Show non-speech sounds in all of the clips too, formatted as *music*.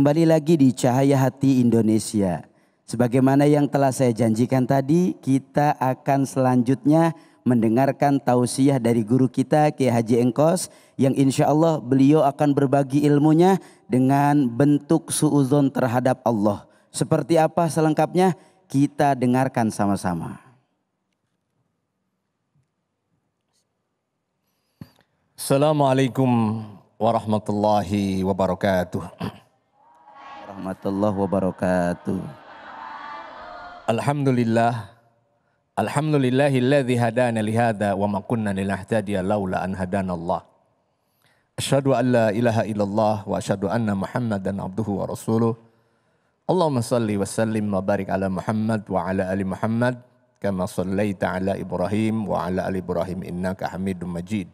Kembali lagi di Cahaya Hati Indonesia. Sebagaimana yang telah saya janjikan tadi, kita akan selanjutnya mendengarkan tausiah dari guru kita Kiai Haji Engkos yang insya Allah beliau akan berbagi ilmunya dengan bentuk suuzon terhadap Allah. Seperti apa selengkapnya kita dengarkan sama-sama. Assalamualaikum warahmatullahi wabarakatuh warahmatullahi wabarakatuh. Alhamdulillah. Alhamdulillahilladzi hadana li hadza wa ma kunna linahtadiya laula an hadana Allah. Asyhadu an la ilaha illallah wa asyhadu anna Muhammadan abduhu wa rasuluh. Allahumma salli wa sallim wa barik ala Muhammad wa ala ali Muhammad kama sallaita ala Ibrahim wa ala ali Ibrahim innaka Hamidum Majid.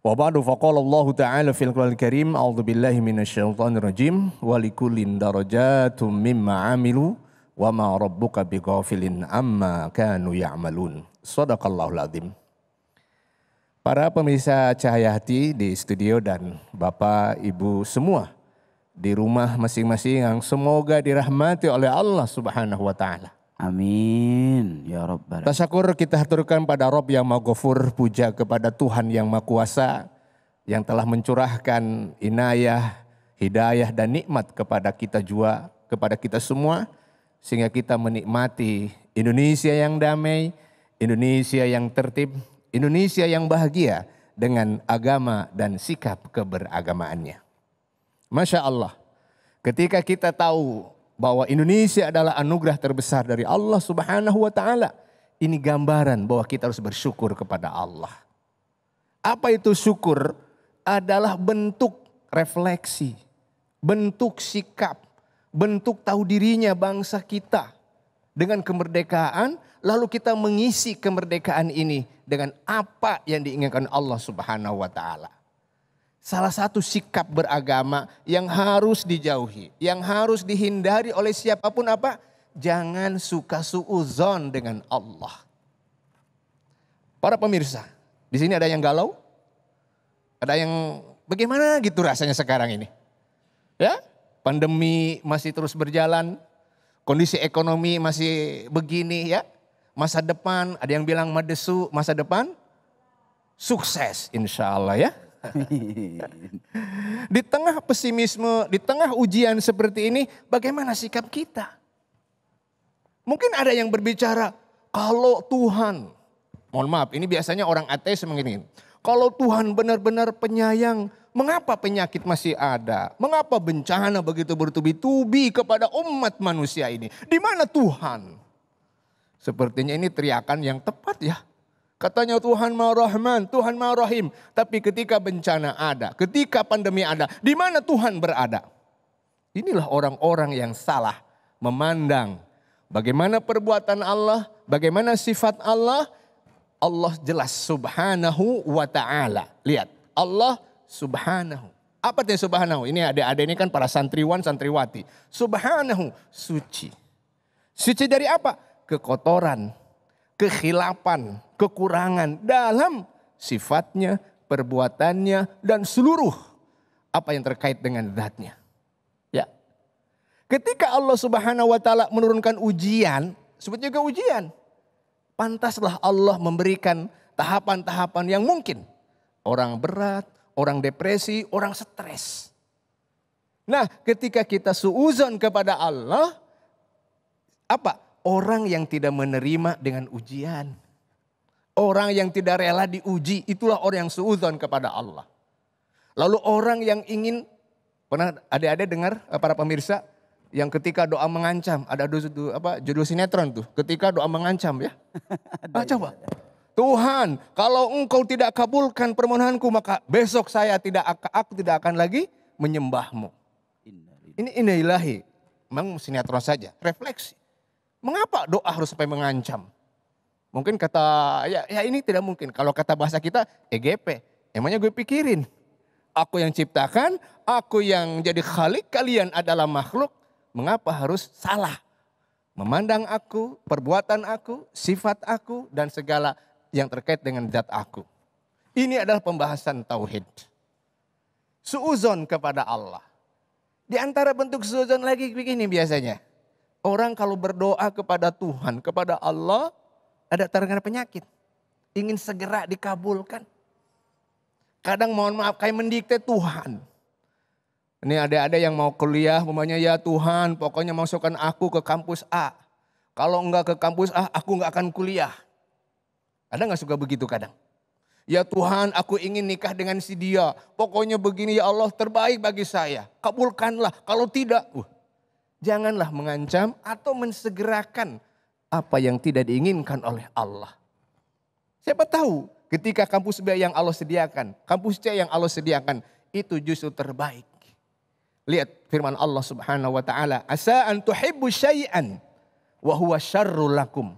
Wa ba'du faqala Allah Ta'ala fil Qur'an Karim A'udhu billahi minasyaitonir rajim wa likullin darajatum mimma 'amilu wa ma rabbuka bighafilin amma kanu ya'malun. Sadaqallahul adzim Para pemirsa Cahaya Hati di studio dan Bapak Ibu semua di rumah masing-masing yang semoga dirahmati oleh Allah Subhanahu wa taala. Amin. Ya Rabbal. Tasyakur kita haturkan pada Rob yang maha gofur, puja kepada Tuhan yang maha kuasa, yang telah mencurahkan inayah, hidayah dan nikmat kepada kita jua, kepada kita semua, sehingga kita menikmati Indonesia yang damai, Indonesia yang tertib, Indonesia yang bahagia dengan agama dan sikap keberagamaannya. Masya Allah, ketika kita tahu bahwa Indonesia adalah anugerah terbesar dari Allah Subhanahu wa taala. Ini gambaran bahwa kita harus bersyukur kepada Allah. Apa itu syukur? Adalah bentuk refleksi, bentuk sikap, bentuk tahu dirinya bangsa kita. Dengan kemerdekaan, lalu kita mengisi kemerdekaan ini dengan apa yang diinginkan Allah Subhanahu wa taala. Salah satu sikap beragama yang harus dijauhi, yang harus dihindari oleh siapapun apa? Jangan suka suuzon dengan Allah. Para pemirsa, di sini ada yang galau? Ada yang bagaimana gitu rasanya sekarang ini? Ya, pandemi masih terus berjalan, kondisi ekonomi masih begini ya. Masa depan, ada yang bilang madesu, masa depan sukses insya Allah ya di tengah pesimisme, di tengah ujian seperti ini, bagaimana sikap kita? Mungkin ada yang berbicara, kalau Tuhan, mohon maaf, ini biasanya orang ateis mengingin. Kalau Tuhan benar-benar penyayang, mengapa penyakit masih ada? Mengapa bencana begitu bertubi-tubi kepada umat manusia ini? Di mana Tuhan? Sepertinya ini teriakan yang tepat ya Katanya Tuhan mau rahman, Tuhan mau rahim. Tapi ketika bencana ada, ketika pandemi ada, di mana Tuhan berada? Inilah orang-orang yang salah memandang bagaimana perbuatan Allah, bagaimana sifat Allah. Allah jelas subhanahu wa ta'ala. Lihat, Allah subhanahu. Apa itu subhanahu? Ini ada-ada ini kan para santriwan, santriwati. Subhanahu, suci. Suci dari apa? Kekotoran, kehilapan, kekurangan dalam sifatnya, perbuatannya, dan seluruh apa yang terkait dengan zatnya. Ya. Ketika Allah Subhanahu wa taala menurunkan ujian, sebut juga ujian. Pantaslah Allah memberikan tahapan-tahapan yang mungkin. Orang berat, orang depresi, orang stres. Nah, ketika kita suuzon kepada Allah, apa? orang yang tidak menerima dengan ujian. Orang yang tidak rela diuji, itulah orang yang seuzon kepada Allah. Lalu orang yang ingin, pernah ada-ada dengar eh, para pemirsa, yang ketika doa mengancam, ada judul, apa, judul sinetron tuh, ketika doa mengancam ya. *laughs* Ah, coba, Tuhan kalau engkau tidak kabulkan permohonanku, maka besok saya tidak akan, aku tidak akan lagi menyembahmu. Ini inilahi, memang sinetron saja, refleksi. Mengapa doa harus sampai mengancam? Mungkin kata, ya, ya ini tidak mungkin. Kalau kata bahasa kita, EGP. Emangnya gue pikirin. Aku yang ciptakan, aku yang jadi khalik, kalian adalah makhluk. Mengapa harus salah? Memandang aku, perbuatan aku, sifat aku, dan segala yang terkait dengan zat aku. Ini adalah pembahasan tauhid. Suuzon kepada Allah. Di antara bentuk suuzon lagi begini biasanya. Orang kalau berdoa kepada Tuhan, kepada Allah, ada terkena penyakit. Ingin segera dikabulkan. Kadang mohon maaf kayak mendikte Tuhan. Ini ada-ada yang mau kuliah, umpamanya ya Tuhan pokoknya masukkan aku ke kampus A. Kalau enggak ke kampus A, aku enggak akan kuliah. Ada enggak suka begitu kadang? Ya Tuhan, aku ingin nikah dengan si dia. Pokoknya begini ya Allah, terbaik bagi saya. Kabulkanlah. Kalau tidak, uh, Janganlah mengancam atau mensegerakan apa yang tidak diinginkan oleh Allah. Siapa tahu ketika kampus B yang Allah sediakan, kampus C yang Allah sediakan, itu justru terbaik. Lihat firman Allah Subhanahu wa taala, "Asa an tuhibbu syai'an wa huwa syarrul lakum."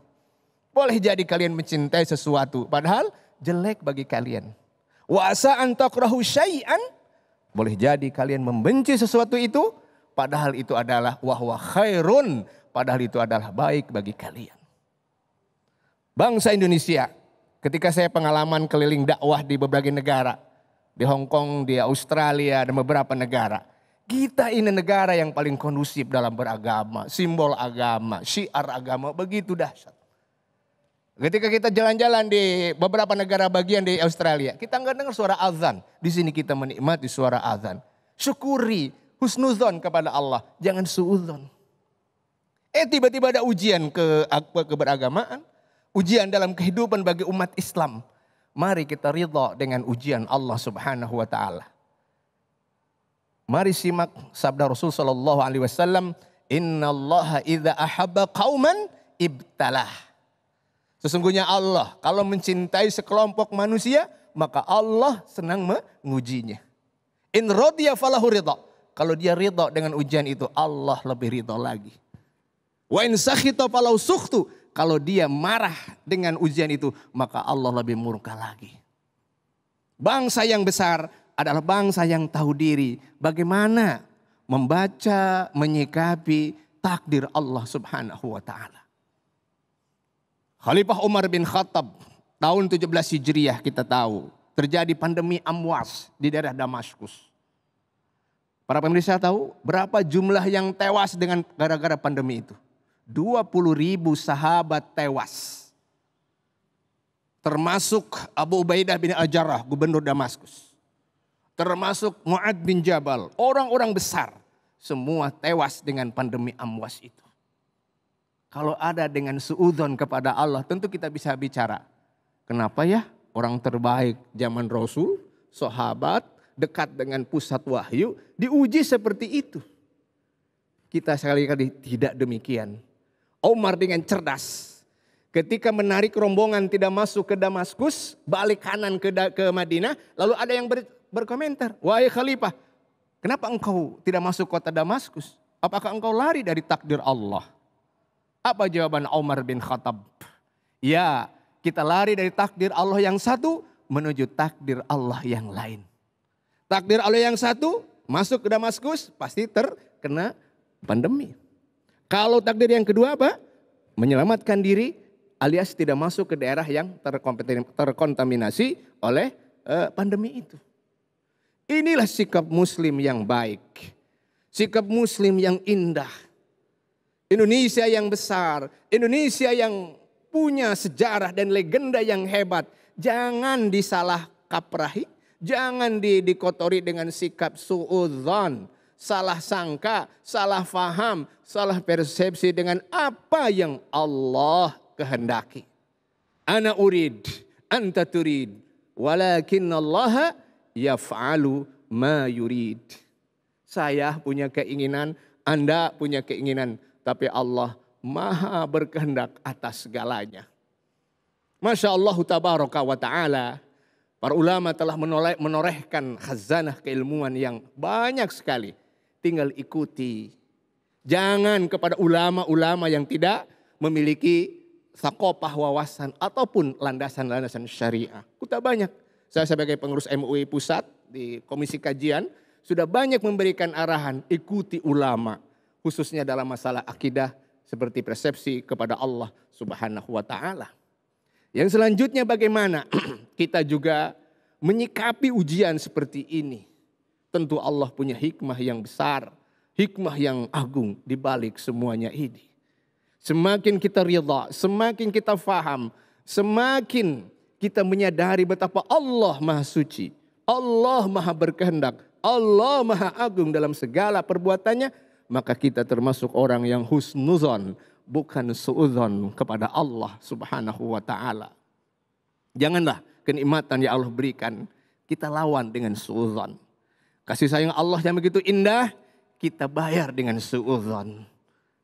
Boleh jadi kalian mencintai sesuatu padahal jelek bagi kalian. Wa asa an takrahu syai'an boleh jadi kalian membenci sesuatu itu padahal itu adalah wahwa khairun, padahal itu adalah baik bagi kalian. Bangsa Indonesia, ketika saya pengalaman keliling dakwah di beberapa negara, di Hong Kong, di Australia dan beberapa negara. Kita ini negara yang paling kondusif dalam beragama, simbol agama, syiar agama begitu dahsyat. Ketika kita jalan-jalan di beberapa negara bagian di Australia, kita nggak dengar suara azan. Di sini kita menikmati suara azan. Syukuri husnuzon kepada Allah, jangan suudzon. Eh tiba-tiba ada ujian ke keberagamaan, ujian dalam kehidupan bagi umat Islam. Mari kita ridho dengan ujian Allah Subhanahu wa taala. Mari simak sabda Rasul sallallahu alaihi wasallam, "Inna idza ahabba qauman ibtalah." Sesungguhnya Allah kalau mencintai sekelompok manusia, maka Allah senang mengujinya. In radiya falahu ridha. Kalau dia ridho dengan ujian itu, Allah lebih ridho lagi. Wa in sakhita falau sukhtu. Kalau dia marah dengan ujian itu, maka Allah lebih murka lagi. Bangsa yang besar adalah bangsa yang tahu diri. Bagaimana membaca, menyikapi takdir Allah subhanahu wa ta'ala. Khalifah Umar bin Khattab tahun 17 Hijriah kita tahu terjadi pandemi amwas di daerah Damaskus. Para pemirsa tahu berapa jumlah yang tewas dengan gara-gara pandemi itu? 20 ribu sahabat tewas. Termasuk Abu Ubaidah bin Ajarah gubernur Damaskus. Termasuk Mu'ad bin Jabal, orang-orang besar. Semua tewas dengan pandemi amwas itu. Kalau ada dengan suudon kepada Allah, tentu kita bisa bicara. Kenapa ya orang terbaik zaman Rasul, sahabat, dekat dengan pusat wahyu, diuji seperti itu. Kita sekali-kali tidak demikian. Omar dengan cerdas, ketika menarik rombongan tidak masuk ke Damaskus, balik kanan ke, ke Madinah, lalu ada yang ber berkomentar, wahai khalifah, kenapa engkau tidak masuk kota Damaskus? Apakah engkau lari dari takdir Allah? Apa jawaban Omar bin Khattab? Ya, kita lari dari takdir Allah yang satu menuju takdir Allah yang lain. Takdir Allah yang satu masuk ke Damaskus pasti terkena pandemi. Kalau takdir yang kedua apa? Menyelamatkan diri alias tidak masuk ke daerah yang terkontaminasi oleh eh, pandemi itu. Inilah sikap muslim yang baik. Sikap muslim yang indah. Indonesia yang besar, Indonesia yang punya sejarah dan legenda yang hebat. Jangan disalah kaprahi, Jangan di, dikotori dengan sikap suudzon, salah sangka, salah faham, salah persepsi dengan apa yang Allah kehendaki. Ana urid, anta turid, walakin Allah yaf'alu ma yurid. Saya punya keinginan, Anda punya keinginan, tapi Allah maha berkehendak atas segalanya. Masya Allah tabaraka wa ta'ala Para ulama telah menoleh, menorehkan khazanah keilmuan yang banyak sekali. Tinggal ikuti. Jangan kepada ulama-ulama yang tidak memiliki sakopah wawasan ataupun landasan-landasan syariah. Kita banyak. Saya sebagai pengurus MUI pusat di komisi kajian sudah banyak memberikan arahan ikuti ulama khususnya dalam masalah akidah seperti persepsi kepada Allah Subhanahu wa taala. Yang selanjutnya bagaimana *clears throat* kita juga menyikapi ujian seperti ini. Tentu Allah punya hikmah yang besar, hikmah yang agung di balik semuanya ini. Semakin kita rida, semakin kita faham, semakin kita menyadari betapa Allah Maha Suci, Allah Maha Berkehendak, Allah Maha Agung dalam segala perbuatannya, maka kita termasuk orang yang husnuzon, bukan suudzon kepada Allah Subhanahu wa taala. Janganlah kenikmatan yang Allah berikan kita lawan dengan suudzon. Kasih sayang Allah yang begitu indah kita bayar dengan suudzon.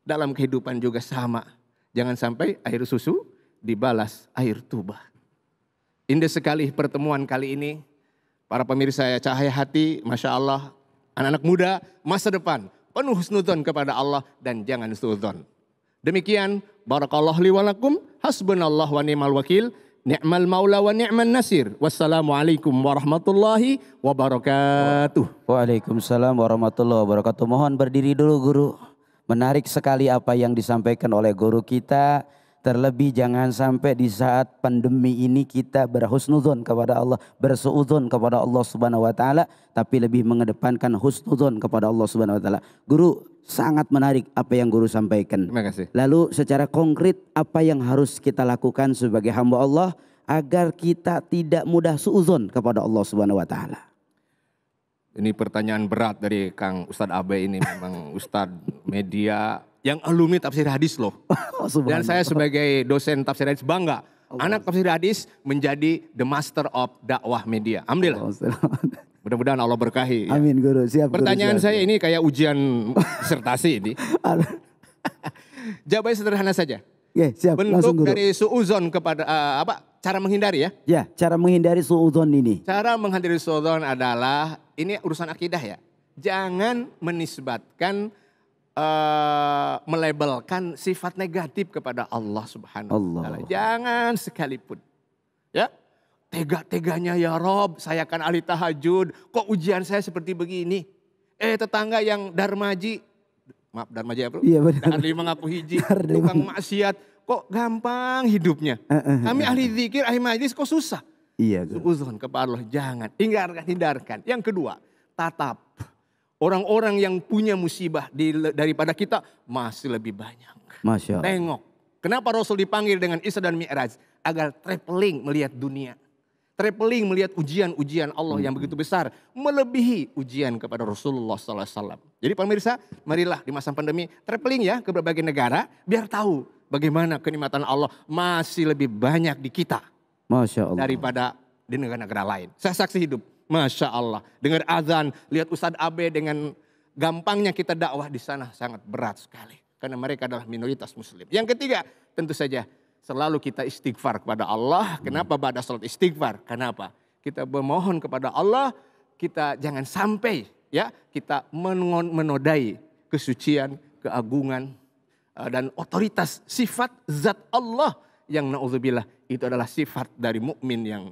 Dalam kehidupan juga sama. Jangan sampai air susu dibalas air tuba. Indah sekali pertemuan kali ini. Para pemirsa ya, cahaya hati, Masya Allah. Anak-anak muda, masa depan. Penuh husnudon kepada Allah dan jangan suudzon. Demikian barakallahu li wa lakum hasbunallahu wa ni'mal wakil ni'mal maula wa ni'man nasir. Wassalamualaikum warahmatullahi wabarakatuh. Waalaikumsalam warahmatullahi wabarakatuh. Mohon berdiri dulu guru. Menarik sekali apa yang disampaikan oleh guru kita. Terlebih jangan sampai di saat pandemi ini kita berhusnuzon kepada Allah, bersuudzon kepada Allah Subhanahu wa taala, tapi lebih mengedepankan husnuzon kepada Allah Subhanahu wa taala. Guru sangat menarik apa yang guru sampaikan. Terima kasih. Lalu secara konkret apa yang harus kita lakukan sebagai hamba Allah agar kita tidak mudah suuzon kepada Allah Subhanahu wa taala? Ini pertanyaan berat dari Kang Ustadz Abe ini memang *laughs* Ustadz media yang alumni tafsir hadis loh. *laughs* Oh, Dan saya sebagai dosen tafsir hadis bangga. Allah. Anak tafsir hadis menjadi the master of dakwah media. Alhamdulillah. Oh, Mudah-mudahan Allah berkahi. Ya. Amin guru. Siap Pertanyaan guru, siap, saya ya. ini kayak ujian disertasi ini. *laughs* Jawabannya sederhana saja. Ya, siap. Bentuk Langsung, guru. dari suuzon kepada uh, apa? Cara menghindari ya? Ya, cara menghindari suuzon ini. Cara menghindari suuzon adalah ini urusan akidah ya. Jangan menisbatkan Eh, melabelkan sifat negatif kepada Allah Subhanahu wa taala. Jangan sekalipun. Ya. Tega-teganya ya Rob, saya kan ahli tahajud, kok ujian saya seperti begini? Eh tetangga yang darmaji, maaf darmaji apa? Iya benar. Ahli mengaku hiji, *laughs* tukang maksiat, kok gampang hidupnya. Eh, eh, Kami ahli zikir, ahli majlis kok susah. Iya. Uzun kepada Allah, jangan. Hindarkan, hindarkan. Yang kedua, tatap Orang-orang yang punya musibah di, daripada kita masih lebih banyak. Masya Allah. Tengok. Kenapa Rasul dipanggil dengan Isra dan Mi'raj? Agar traveling melihat dunia. Traveling melihat ujian-ujian Allah hmm. yang begitu besar. Melebihi ujian kepada Rasulullah SAW. Jadi pemirsa, marilah di masa pandemi traveling ya ke berbagai negara. Biar tahu bagaimana kenikmatan Allah masih lebih banyak di kita. Masya Allah. Daripada di negara-negara lain. Saya saksi hidup. Masya Allah. Dengar azan, lihat Ustadz Abe dengan gampangnya kita dakwah di sana sangat berat sekali. Karena mereka adalah minoritas muslim. Yang ketiga, tentu saja selalu kita istighfar kepada Allah. Kenapa hmm. pada salat istighfar? Kenapa? Kita memohon kepada Allah, kita jangan sampai ya kita menodai kesucian, keagungan eh, dan otoritas sifat zat Allah yang naudzubillah itu adalah sifat dari mukmin yang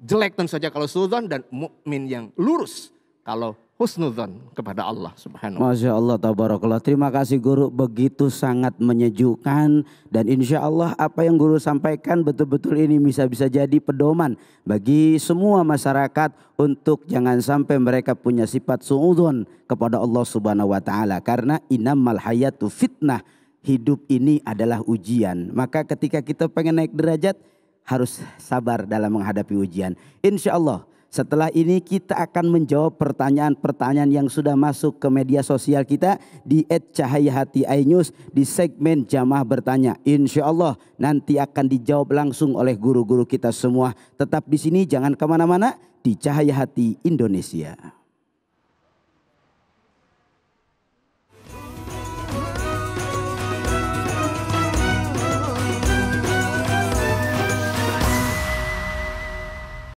jelek tentu saja kalau suzon dan mukmin yang lurus kalau husnuzon kepada Allah subhanahu wa Masya Allah tabarakallah terima kasih guru begitu sangat menyejukkan dan insya Allah apa yang guru sampaikan betul-betul ini bisa bisa jadi pedoman bagi semua masyarakat untuk jangan sampai mereka punya sifat suudzon kepada Allah subhanahu wa ta'ala karena inamal hayatu fitnah hidup ini adalah ujian maka ketika kita pengen naik derajat harus sabar dalam menghadapi ujian. Insya Allah setelah ini kita akan menjawab pertanyaan-pertanyaan yang sudah masuk ke media sosial kita di @cahayahati di segmen jamaah bertanya. Insya Allah nanti akan dijawab langsung oleh guru-guru kita semua. Tetap di sini jangan kemana-mana di Cahaya Hati Indonesia.